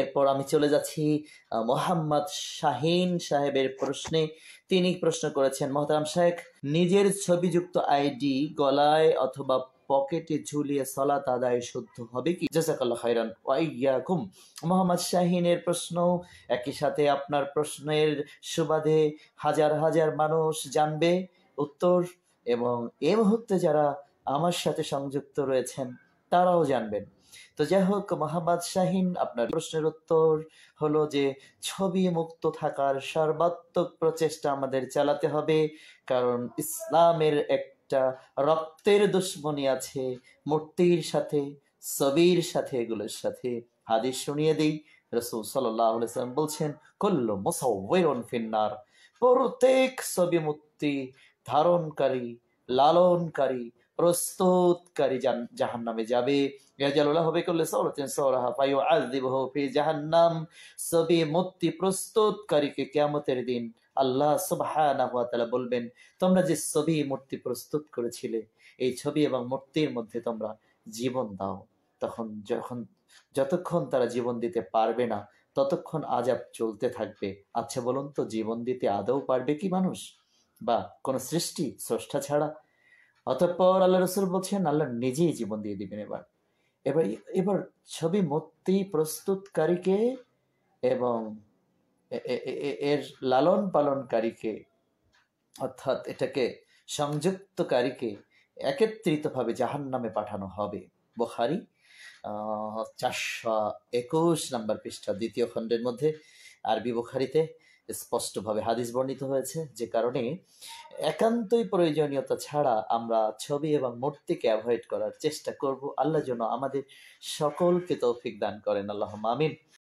এরপর আমি চলে যাচ্ছি মোহাম্মদ শাহিন সাহেবের প্রশ্নে তিনি প্রশ্ন করেছেন মহতারাম শেখ নিজের ছবিযুক্ত আইডি গলায় অথবা পকেটে ঝুলিয়ে সলা আদায় শুদ্ধ হবে কি জাজাকাল্লাহ খাইরান ওয়াইয়াকুম মোহাম্মদ শাহিনের প্রশ্ন একই সাথে আপনার প্রশ্নের সুবাদে হাজার হাজার মানুষ জানবে উত্তর এবং এ মুহূর্তে যারা আমার সাথে সংযুক্ত রয়েছেন তারাও জানবেন তো যাই হোক মোহাম্মদ শাহিন আপনার প্রশ্নের উত্তর হলো যে ছবি মুক্ত থাকার সর্বাত্মক প্রচেষ্টা আমাদের চালাতে হবে কারণ ইসলামের একটা রক্তের দুশ্মনী আছে মূর্তির সাথে ছবির সাথে এগুলোর সাথে হাদিস শুনিয়ে দিই রসুল সাল্লাম বলছেন কল্ল মোসাউন ফিন্নার প্রত্যেক ছবি মূর্তি ধারণকারী লালনকারী প্রস্তুতকারী জাহান নামে যাবে ইয়াজালুল্লাহ হবে করলে সৌরাতেন সৌরাহা পাইও আজদিব ফি জাহান্নাম সবি মুক্তি প্রস্তুতকারীকে কিয়ামতের দিন আল্লাহ সুবহানাহু ওয়া তাআলা বলবেন তোমরা যে ছবি মূর্তি প্রস্তুত করেছিলে এই ছবি এবং মূর্তির মধ্যে তোমরা জীবন দাও তখন যখন যতক্ষণ তারা জীবন দিতে পারবে না ততক্ষণ আজাব চলতে থাকবে আচ্ছা বলুন তো জীবন দিতে আদৌ পারবে কি মানুষ বা কোন সৃষ্টি স্রষ্টা ছাড়া অতঃপর আল্লাহ রসুল বলছেন আল্লাহ নিজেই জীবন দিয়ে দিবেন এবার এবার এবার ছবি মূর্তি প্রস্তুতকারীকে এবং এর লালন পালনকারীকে অর্থাৎ এটাকে সংযুক্তকারীকে একত্রিতভাবে জাহান নামে পাঠানো হবে বোখারি চারশো একুশ নাম্বার পৃষ্ঠা দ্বিতীয় খণ্ডের মধ্যে আরবি বোখারিতে স্পষ্টভাবে হাদিস বর্ণিত হয়েছে যে কারণে একান্তই প্রয়োজনীয়তা ছাড়া আমরা ছবি এবং মূর্তিকে অ্যাভয়েড করার চেষ্টা করব আল্লাহ যেন আমাদের সকলকে তৌফিক দান করেন আল্লাহ মামিন